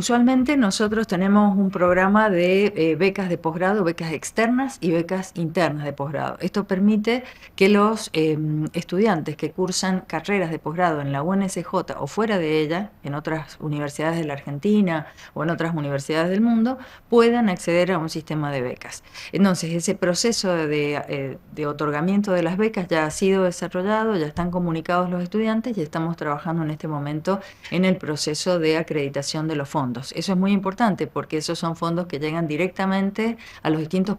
Usualmente nosotros tenemos un programa de eh, becas de posgrado, becas externas y becas internas de posgrado. Esto permite que los em, estudiantes que cursan carreras de posgrado en la UNSJ o fuera de ella, en otras universidades de la Argentina o en otras universidades del mundo, puedan acceder a un sistema de becas. Entonces, ese proceso de, eh, de otorgamiento de las becas ya ha sido desarrollado, ya están comunicados los estudiantes y estamos trabajando en este momento en el proceso de acreditación de los fondos eso es muy importante porque esos son fondos que llegan directamente a los distintos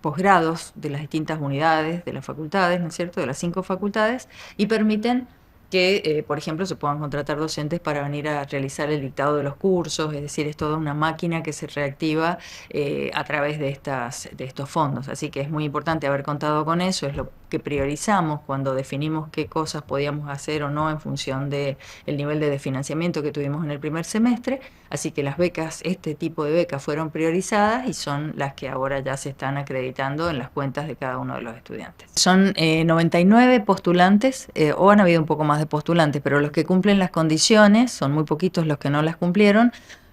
posgrados de las distintas unidades, de las facultades, ¿no es cierto?, de las cinco facultades y permiten que, eh, por ejemplo, se puedan contratar docentes para venir a realizar el dictado de los cursos, es decir, es toda una máquina que se reactiva eh, a través de, estas, de estos fondos. Así que es muy importante haber contado con eso, es lo que priorizamos cuando definimos qué cosas podíamos hacer o no en función del nivel de desfinanciamiento que tuvimos en el primer semestre. Así que las becas, este tipo de becas fueron priorizadas y son las que ahora ya se están acreditando en las cuentas de cada uno de los estudiantes. Son 99 eh, postulantes, eh, o han habido un poco más de postulantes, pero los que cumplen las condiciones, son muy poquitos los que no las cumplieron,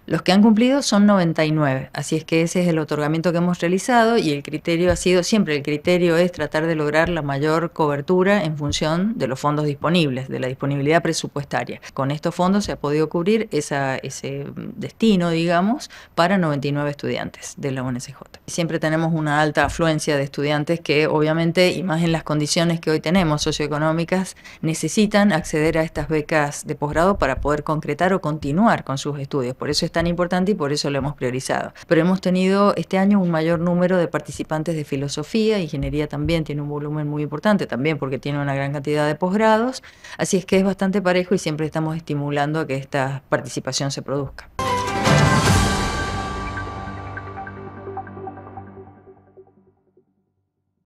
los que han cumplido son 99, así es que ese es el otorgamiento que hemos realizado y el criterio ha sido siempre, el criterio es tratar de lograr la mayor cobertura en función de los fondos disponibles, de la disponibilidad presupuestaria. Con estos fondos se ha podido cubrir ese destino, digamos, para 99 estudiantes de la UNSJ. Siempre tenemos una alta afluencia de estudiantes que obviamente, y más en las condiciones que hoy tenemos socioeconómicas, necesitan acceder a estas becas de posgrado para poder concretar o continuar con sus estudios. Por eso está importante y por eso lo hemos priorizado. Pero hemos tenido este año un mayor número de participantes de filosofía, ingeniería también tiene un volumen muy importante, también porque tiene una gran cantidad de posgrados, así es que es bastante parejo y siempre estamos estimulando a que esta participación se produzca.